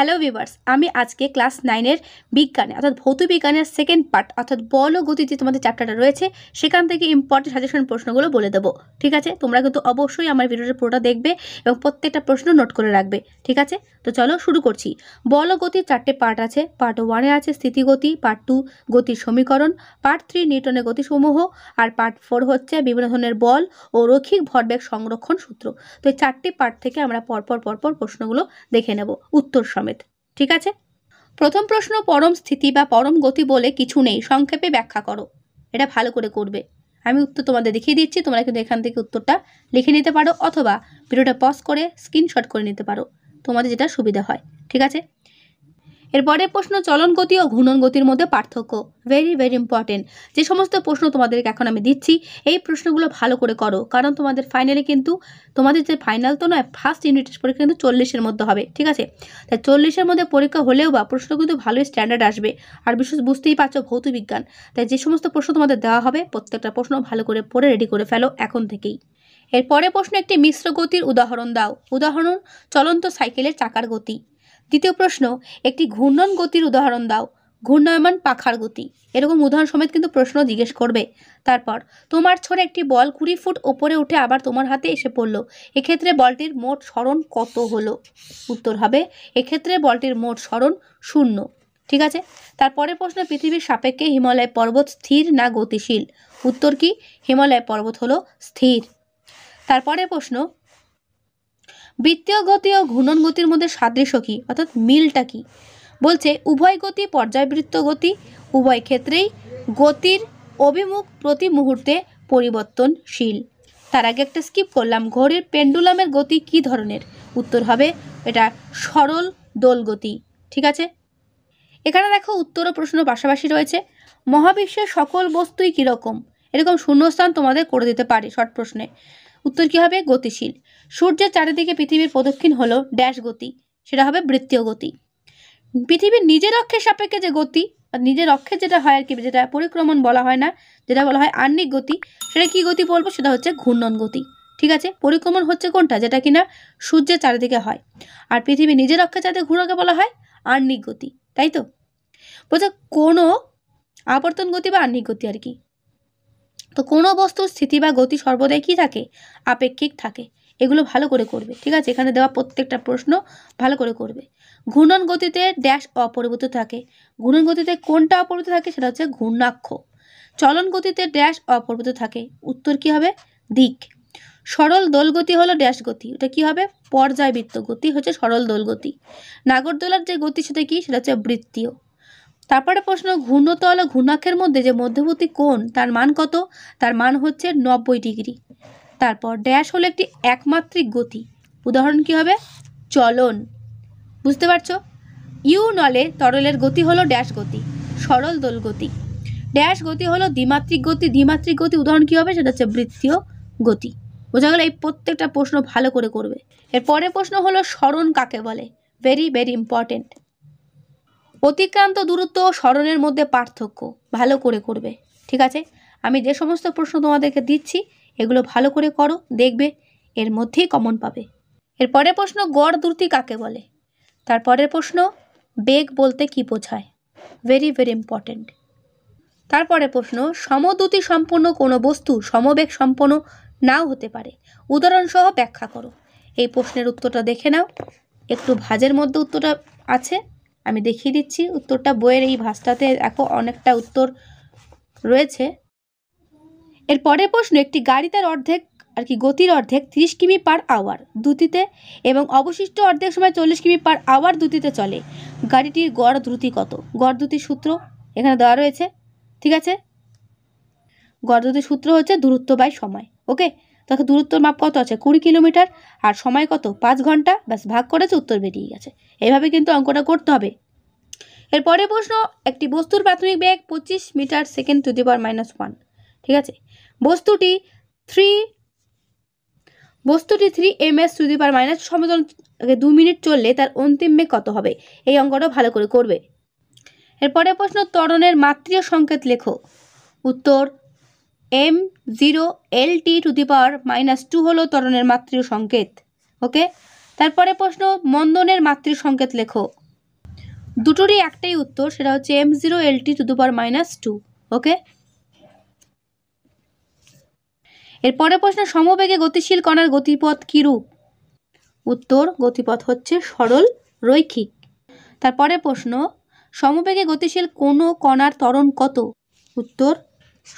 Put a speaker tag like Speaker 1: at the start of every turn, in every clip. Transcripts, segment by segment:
Speaker 1: hello viewers আমি আজকে class নাইনের বিজ্ঞানে অর্থাৎ ভৌত বিজ্ঞানের সেকেন্ড পার্ট অর্থাৎ বল গতিতে তোমাদের চ্যাপ্টারটা রয়েছে সেখান থেকে ইম্পর্টেন্ট সাজেশন প্রশ্নগুলো বলে দেবো ঠিক আছে তোমরা কিন্তু অবশ্যই আমার ভিডিওটা পুরোটা দেখবে এবং প্রত্যেকটা প্রশ্ন নোট করে রাখবে ঠিক আছে তো চলো শুরু করছি বল গতির চারটে পার্ট আছে পার্ট ওয়ানে আছে স্থিতিগতি পার্ট টু গতির সমীকরণ পার্ট থ্রি নিউটনের গতিসমূহ আর পার্ট ফোর হচ্ছে বিভিন্ন ধরনের বল ও রৈখিক ভরবেগ সংরক্ষণ সূত্র তো এই চারটি পার্ট থেকে আমরা পরপর পরপর প্রশ্নগুলো দেখে নেব উত্তর সমেত সমেত ঠিক আছে প্রথম প্রশ্ন পরম স্থিতি বা পরম গতি বলে কিছু নেই সংক্ষেপে ব্যাখ্যা করো এটা ভালো করে করবে আমি উত্তর তোমাদের দেখিয়ে দিচ্ছি তোমরা কিন্তু এখান থেকে উত্তরটা লিখে নিতে পারো অথবা ভিডিওটা পজ করে স্ক্রিনশট করে নিতে পারো তোমাদের যেটা সুবিধা হয় ঠিক আছে এরপরের প্রশ্ন চলন গতি ও ঘূর্ণন গতির মধ্যে পার্থক্য ভেরি ভেরি ইম্পর্টেন্ট যে সমস্ত প্রশ্ন তোমাদেরকে এখন আমি দিচ্ছি এই প্রশ্নগুলো ভালো করে করো কারণ তোমাদের ফাইনালে কিন্তু তোমাদের যে ফাইনাল তো নয় ফার্স্ট ইউনিট টেস্ট পরীক্ষা কিন্তু চল্লিশের মধ্যে হবে ঠিক আছে তাই চল্লিশের মধ্যে পরীক্ষা হলেও বা প্রশ্ন কিন্তু ভালোই স্ট্যান্ডার্ড আসবে আর বিশেষ বুঝতেই পারছো ভৌত বিজ্ঞান তাই যে সমস্ত প্রশ্ন তোমাদের দেওয়া হবে প্রত্যেকটা প্রশ্ন ভালো করে পড়ে রেডি করে ফেলো এখন থেকেই এরপরে প্রশ্ন একটি মিশ্র গতির উদাহরণ দাও উদাহরণ চলন্ত সাইকেলের চাকার গতি দ্বিতীয় প্রশ্ন একটি ঘূর্ণন গতির উদাহরণ দাও ঘূর্ণায়মান পাখার গতি এরকম উদাহরণ সমেত কিন্তু প্রশ্ন জিজ্ঞেস করবে তারপর তোমার ছোড়ে একটি বল কুড়ি ফুট ওপরে উঠে আবার তোমার হাতে এসে পড়ল এক্ষেত্রে বলটির মোট স্মরণ কত হলো উত্তর হবে এক্ষেত্রে বলটির মোট স্মরণ শূন্য ঠিক আছে তারপরের প্রশ্ন পৃথিবীর সাপেক্ষে হিমালয় পর্বত স্থির না গতিশীল উত্তর কি হিমালয় পর্বত হলো স্থির তারপরের প্রশ্ন বৃত্তীয় গতি ও ঘূর্ণন গতির মধ্যে সাদৃশ্য কী অর্থাৎ মিলটা কী বলছে উভয় গতি পর্যায়বৃত্ত গতি উভয় ক্ষেত্রেই গতির অভিমুখ প্রতি মুহূর্তে পরিবর্তনশীল তার আগে একটা স্কিপ করলাম ঘড়ির পেন্ডুলামের গতি কি ধরনের উত্তর হবে এটা সরল দোল গতি ঠিক আছে এখানে দেখো উত্তর ও প্রশ্ন পাশাপাশি রয়েছে মহাবিশ্বের সকল বস্তুই কীরকম এরকম শূন্যস্থান তোমাদের করে দিতে পারে শর্ট প্রশ্নে উত্তর কী হবে গতিশীল সূর্যের চারিদিকে পৃথিবীর প্রদক্ষিণ হলো ড্যাশ গতি সেটা হবে বৃত্তীয় গতি পৃথিবীর নিজের অক্ষের সাপেক্ষে যে গতি নিজের অক্ষের যেটা হয় আর কি যেটা পরিক্রমণ বলা হয় না যেটা বলা হয় আর্নিক গতি সেটা কি গতি বলবো সেটা হচ্ছে ঘূর্ণন গতি ঠিক আছে পরিক্রমণ হচ্ছে কোনটা যেটা কিনা সূর্যের চারিদিকে হয় আর পৃথিবী নিজের অক্ষের চারিদিকে ঘুরাকে বলা হয় আর্নিক গতি তাই তো বলছে কোনো আবর্তন গতি বা আর্নিক গতি আর কি তো কোনো বস্তুর স্থিতি বা গতি সর্বদাই কী থাকে আপেক্ষিক থাকে এগুলো ভালো করে করবে ঠিক আছে এখানে দেওয়া প্রত্যেকটা প্রশ্ন ভালো করে করবে ঘূর্ণন গতিতে ড্যাশ অপরিবর্তিত থাকে ঘূর্ণন গতিতে কোনটা অপরিবর্তিত থাকে সেটা হচ্ছে ঘূর্ণাক্ষ চলন গতিতে ড্যাশ অপরিবর্তিত থাকে উত্তর কি হবে দিক সরল দোলগতি হলো ড্যাশ গতি ওটা কি হবে পর্যায়বৃত্ত গতি হচ্ছে সরল দোলগতি নাগরদোলার যে গতি সেটা কি সেটা হচ্ছে বৃত্তীয় তারপরে প্রশ্ন ঘূর্ণতল ও ঘূর্ণাক্ষের মধ্যে যে মধ্যবর্তী কোণ তার মান কত তার মান হচ্ছে নব্বই ডিগ্রি তারপর ড্যাশ হলো একটি একমাত্রিক গতি উদাহরণ কি হবে চলন বুঝতে পারছো ইউ নলে তরলের গতি হলো ড্যাশ গতি সরল দোল গতি ড্যাশ গতি হলো দ্বিমাত্রিক গতি দ্বিমাত্রিক গতি উদাহরণ কি হবে সেটা হচ্ছে বৃত্তীয় গতি বোঝা গেল এই প্রত্যেকটা প্রশ্ন ভালো করে করবে এর পরের প্রশ্ন হলো স্মরণ কাকে বলে ভেরি ভেরি ইম্পর্টেন্ট অতিক্রান্ত দূরত্ব ও স্মরণের মধ্যে পার্থক্য ভালো করে করবে ঠিক আছে আমি যে সমস্ত প্রশ্ন তোমাদেরকে দিচ্ছি এগুলো ভালো করে করো দেখবে এর মধ্যেই কমন পাবে এর পরের প্রশ্ন গড় দূরতি কাকে বলে তার পরের প্রশ্ন বেগ বলতে কি বোঝায় ভেরি ভেরি ইম্পর্ট্যান্ট তারপরে প্রশ্ন সমদ্যুতি সম্পন্ন কোনো বস্তু সমবেগ সম্পন্ন নাও হতে পারে উদাহরণসহ ব্যাখ্যা করো এই প্রশ্নের উত্তরটা দেখে নাও একটু ভাজের মধ্যে উত্তরটা আছে আমি দেখিয়ে দিচ্ছি উত্তরটা বইয়ের এই ভাষটাতে এখন অনেকটা উত্তর রয়েছে এর পরের প্রশ্ন একটি গাড়ি তার অর্ধেক আর কি গতির অর্ধেক তিরিশ কিমি পার আওয়ার দ্রুতিতে এবং অবশিষ্ট অর্ধেক সময় চল্লিশ কিমি পার আওয়ার দ্রুতিতে চলে গাড়িটির গড় দ্রুতি কত গড় দ্রুতির সূত্র এখানে দেওয়া রয়েছে ঠিক আছে গড় দ্রুতির সূত্র হচ্ছে দূরত্ব বাই সময় ওকে তাকে দূরত্বর মাপ কত আছে কুড়ি কিলোমিটার আর সময় কত পাঁচ ঘন্টা ব্যাস ভাগ করেছে উত্তর বেরিয়ে গেছে এভাবে কিন্তু অঙ্কটা করতে হবে এরপরে প্রশ্ন একটি বস্তুর প্রাথমিক বেগ পঁচিশ metre second to the power minus one ঠিক আছে বস্তুটি থ্রি বস্তুটি three M S to the power minus সমতল দু মিনিট চললে তার অন্তিম বেগ কত হবে এই অঙ্কটা ভালো করে করবে এরপরে প্রশ্ন ত্বরণের মাতৃ সংকেত লেখো উত্তর M zero L T to the power minus two হলো ত্বরণের মাতৃ সংকেত ওকে তারপরে প্রশ্ন মন্দনের মাতৃ সংকেত লেখো দুটোরই একটাই উত্তর সেটা হচ্ছে M zero L T to the power minus two okay এরপরে প্রশ্ন সমবেগে গতিশীল কণার গতিপথ কীরূপ উত্তর গতিপথ হচ্ছে সরল রৈখিক তারপরে প্রশ্ন সমবেগে গতিশীল কোনো কণার ত্বরণ কত উত্তর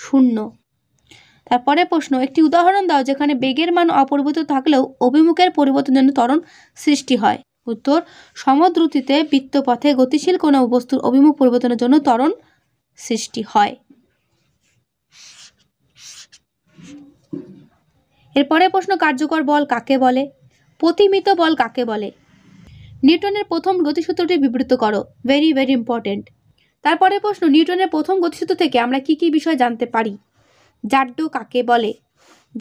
Speaker 1: শূন্য তারপরে প্রশ্ন একটি উদাহরণ দাও যেখানে বেগের মান অপরিবর্তিত থাকলেও অভিমুখের পরিবর্তনের ত্বরণ সৃষ্টি হয় উত্তর সমদ্রুতিতে বৃত্তপথে গতিশীল কোনো বস্তুর অভিমুখ পরিবর্তনের জন্য ত্বরণ সৃষ্টি হয় এরপরে প্রশ্ন কার্যকর বল কাকে বলে প্রতিমিত বল কাকে বলে নিউটনের প্রথম গতিসূত্রটি বিবৃত করো ভেরি ভেরি ইম্পর্টেন্ট তারপরে প্রশ্ন নিউটনের প্রথম গতিসূত্র থেকে আমরা কি কি বিষয় জানতে পারি জাড্য কাকে বলে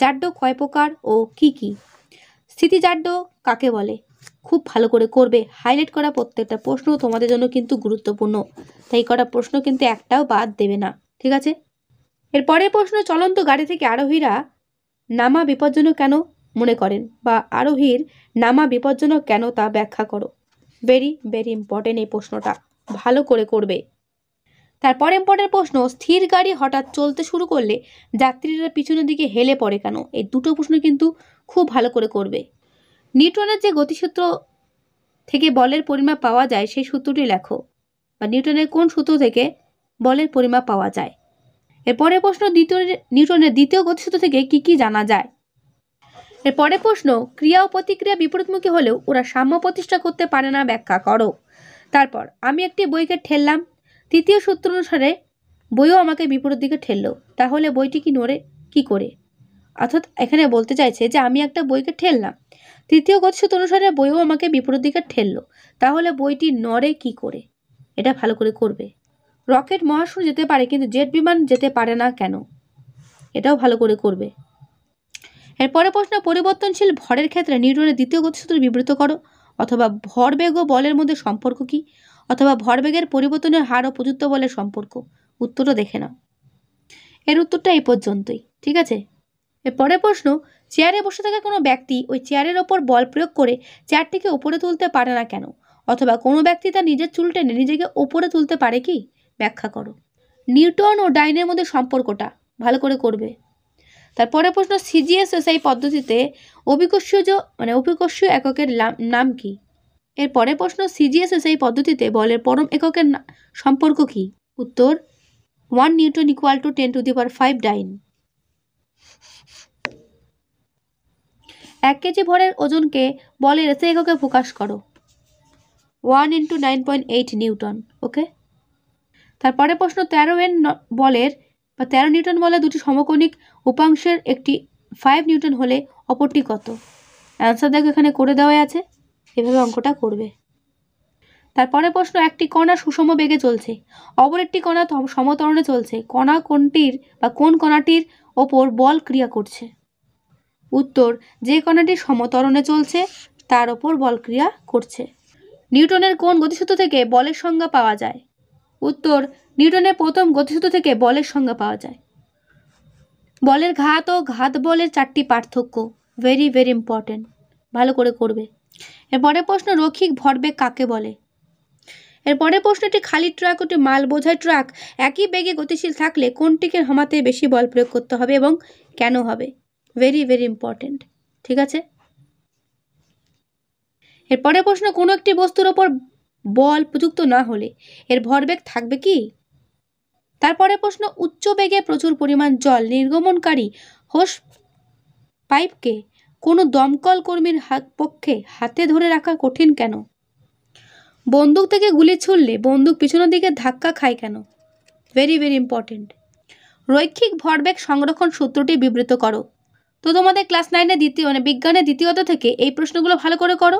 Speaker 1: জাড্য কয় প্রকার ও কি কি স্থিতিজাড্য কাকে বলে খুব ভালো করে করবে হাইলাইট করা প্রত্যেকটা প্রশ্ন তোমাদের জন্য কিন্তু গুরুত্বপূর্ণ তাই করা প্রশ্ন কিন্তু একটাও বাদ দেবে না ঠিক আছে এরপরে প্রশ্ন চলন্ত গাড়ি থেকে আরোহীরা নামা বিপজ্জনক কেন মনে করেন বা আরোহীর নামা বিপজ্জনক কেন তা ব্যাখ্যা করো ভেরি ভেরি ইম্পর্টেন্ট এই প্রশ্নটা ভালো করে করবে তারপর ইম্পর্টেন্ট প্রশ্ন স্থির গাড়ি হঠাৎ চলতে শুরু করলে যাত্রীরা পিছনের দিকে হেলে পড়ে কেন এই দুটো প্রশ্ন কিন্তু খুব ভালো করে করবে নিউটনের যে গতিসূত্র থেকে বলের পরিমাপ পাওয়া যায় সেই সূত্রটি লেখো বা নিউটনের কোন সূত্র থেকে বলের পরিমাপ পাওয়া যায় এরপরে প্রশ্ন দ্বিতীয় নিউটনের দ্বিতীয় গতিসূত্র থেকে কি কি জানা যায় এরপরের প্রশ্ন ক্রিয়া ও প্রতিক্রিয়া বিপরীতমুখী হলেও ওরা সাম্য প্রতিষ্ঠা করতে পারে না ব্যাখ্যা করো তারপর আমি একটি বইকে ঠেললাম তৃতীয় সূত্র অনুসারে বইও আমাকে বিপরীত দিকে ঠেলল তাহলে বইটি কি নড়ে কি করে অর্থাৎ এখানে বলতে চাইছে যে আমি একটা বইকে ঠেললাম তৃতীয় গতিসূত্র অনুসারে বইও আমাকে বিপরীত দিকে ঠেলল তাহলে বইটি নড়ে কি করে এটা ভালো করে করবে রকেট মহাশূন্য যেতে পারে কিন্তু জেট বিমান যেতে পারে না কেন এটাও ভালো করে করবে এরপরে প্রশ্ন পরিবর্তনশীল ভরের ক্ষেত্রে নিউটনের দ্বিতীয় গতিসূত্র বিবৃত করো অথবা ভরবেগ ও বলের মধ্যে সম্পর্ক কী অথবা ভরবেগের পরিবর্তনের হারও প্রযুক্ত বলে সম্পর্ক উত্তরও দেখে নাও এর উত্তরটা এই পর্যন্তই ঠিক আছে এর পরের প্রশ্ন চেয়ারে বসে থাকা কোনো ব্যক্তি ওই চেয়ারের ওপর বল প্রয়োগ করে চেয়ারটিকে ওপরে তুলতে পারে না কেন অথবা কোনো ব্যক্তি তার নিজের চুল টেনে নিজেকে ওপরে তুলতে পারে কি ব্যাখ্যা করো নিউটন ও ডাইনের মধ্যে সম্পর্কটা ভালো করে করবে তারপরে প্রশ্ন সিজিএসএসআই পদ্ধতিতে অভিকর্ষীয় মানে অভিকর্ষীয় এককের নাম কি এর পরের প্রশ্ন সিজিএসএস এই পদ্ধতিতে বলের পরম এককের সম্পর্ক কি উত্তর one newton equal to ten to the power five dyne এক কেজি ভরের ওজনকে বলের এসে এককে প্রকাশ করো one into nine point eight newton okay তারপরে প্রশ্ন তেরো এন বলের বা তেরো নিউটন বলে দুটি সমকোণিক উপাংশের একটি ফাইভ নিউটন হলে অপরটি কত অ্যান্সার দেখো এখানে করে দেওয়া আছে এভাবে অঙ্কটা করবে তারপরে প্রশ্ন একটি কণা সুষম বেগে চলছে অপর একটি কণা সমতরণে চলছে কণা কোনটির বা কোন কণাটির ওপর বল ক্রিয়া করছে উত্তর যে কণাটি সমতরণে চলছে তার ওপর বল ক্রিয়া করছে নিউটনের কোন গতিসূত্র থেকে বলের সংজ্ঞা পাওয়া যায় উত্তর নিউটনের প্রথম গতিসূত্র থেকে বলের সংজ্ঞা পাওয়া যায় বলের ঘাত ও ঘাত বলের চারটি পার্থক্য ভেরি ভেরি ইম্পর্টেন্ট ভালো করে করবে এরপরের প্রশ্ন রক্ষিক ভরবেগ কাকে বলে এরপরে প্রশ্নটি খালি ট্রাক ওটি মাল বোঝায় ট্রাক একই বেগে গতিশীল থাকলে কোনটিকে হামাতে বেশি বল প্রয়োগ করতে হবে এবং কেন হবে ভেরি ভেরি ইম্পর্টেন্ট ঠিক আছে এরপরে প্রশ্ন কোনো একটি বস্তুর ওপর বল প্রযুক্ত না হলে এর ভরবেগ থাকবে কি তারপরে প্রশ্ন উচ্চ বেগে প্রচুর পরিমাণ জল নির্গমনকারী হোস পাইপকে কোনো দমকল কর্মীর পক্ষে হাতে ধরে রাখা কঠিন কেন বন্দুক থেকে গুলি ছুড়লে বন্দুক পিছনের দিকে ধাক্কা খায় কেন ভেরি ভেরি ইম্পর্টেন্ট রৈক্ষিক ভরবেগ সংরক্ষণ সূত্রটি বিবৃত করো তো তোমাদের ক্লাস নাইনে দ্বিতীয় মানে বিজ্ঞানের দ্বিতীয়ত থেকে এই প্রশ্নগুলো ভালো করে করো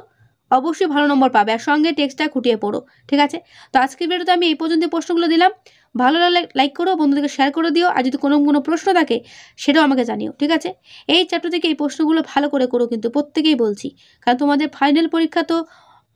Speaker 1: অবশ্যই ভালো নম্বর পাবে আর সঙ্গে টেক্সটটা খুঁটিয়ে পড়ো ঠিক আছে তো আজকের ভিডিওতে আমি এই পর্যন্ত প্রশ্নগুলো দিলাম ভালো লাগলে লাইক করো বন্ধুদেরকে শেয়ার করে দিও আর যদি কোনো কোনো প্রশ্ন থাকে সেটাও আমাকে জানিও ঠিক আছে এই চ্যাপ্টার থেকে এই প্রশ্নগুলো ভালো করে করো কিন্তু প্রত্যেকেই বলছি কারণ তোমাদের ফাইনাল পরীক্ষা তো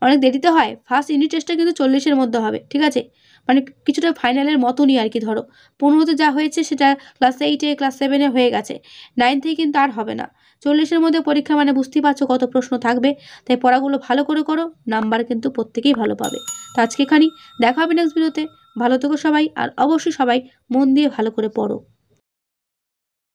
Speaker 1: অনেক দেরিতে হয় ফার্স্ট ইউনিট টেস্টটা কিন্তু চল্লিশের মধ্যে হবে ঠিক আছে মানে কিছুটা ফাইনালের মতনই আর কি ধরো পনেরোতে যা হয়েছে সেটা ক্লাস এইটে ক্লাস সেভেনে হয়ে গেছে নাইন থেকে কিন্তু আর হবে না চল্লিশের মধ্যে পরীক্ষা মানে বুঝতেই পারছো কত প্রশ্ন থাকবে তাই পড়াগুলো ভালো করে করো নাম্বার কিন্তু প্রত্যেকেই ভালো পাবে তো আজকে খানি দেখা হবে নেক্সট ভিডিওতে ভালো থেকো সবাই আর অবশ্যই সবাই মন দিয়ে ভালো করে পড়ো